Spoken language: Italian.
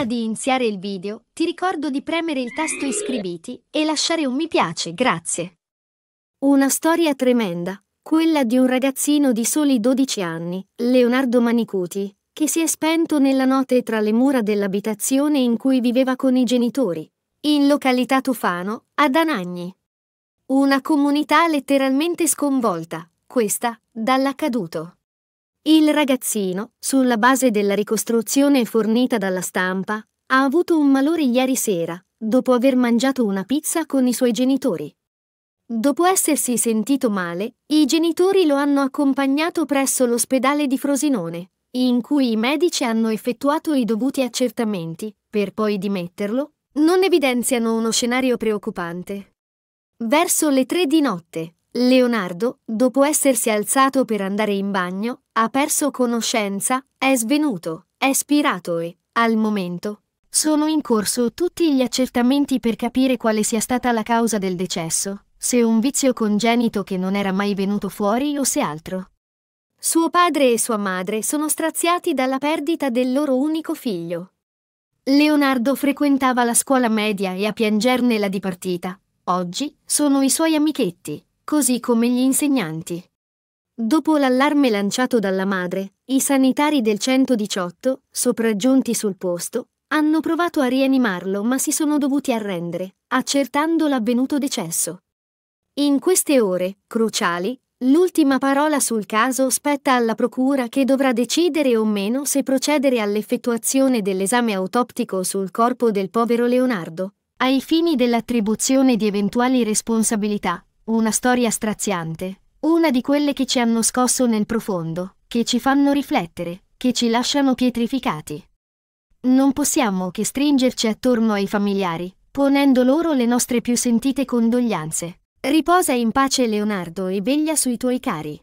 Prima di iniziare il video, ti ricordo di premere il tasto iscriviti e lasciare un mi piace, grazie. Una storia tremenda, quella di un ragazzino di soli 12 anni, Leonardo Manicuti, che si è spento nella notte tra le mura dell'abitazione in cui viveva con i genitori, in località Tufano, ad Anagni. Una comunità letteralmente sconvolta, questa, dall'accaduto. Il ragazzino, sulla base della ricostruzione fornita dalla stampa, ha avuto un malore ieri sera, dopo aver mangiato una pizza con i suoi genitori. Dopo essersi sentito male, i genitori lo hanno accompagnato presso l'ospedale di Frosinone, in cui i medici hanno effettuato i dovuti accertamenti, per poi dimetterlo, non evidenziano uno scenario preoccupante. Verso le tre di notte, Leonardo, dopo essersi alzato per andare in bagno, ha perso conoscenza, è svenuto, è spirato e, al momento, sono in corso tutti gli accertamenti per capire quale sia stata la causa del decesso, se un vizio congenito che non era mai venuto fuori o se altro. Suo padre e sua madre sono straziati dalla perdita del loro unico figlio. Leonardo frequentava la scuola media e a piangerne la dipartita. Oggi sono i suoi amichetti, così come gli insegnanti. Dopo l'allarme lanciato dalla madre, i sanitari del 118, sopraggiunti sul posto, hanno provato a rianimarlo ma si sono dovuti arrendere, accertando l'avvenuto decesso. In queste ore, cruciali, l'ultima parola sul caso spetta alla Procura che dovrà decidere o meno se procedere all'effettuazione dell'esame autoptico sul corpo del povero Leonardo, ai fini dell'attribuzione di eventuali responsabilità, una storia straziante, una di quelle che ci hanno scosso nel profondo, che ci fanno riflettere, che ci lasciano pietrificati. Non possiamo che stringerci attorno ai familiari, ponendo loro le nostre più sentite condoglianze. Riposa in pace Leonardo e veglia sui tuoi cari.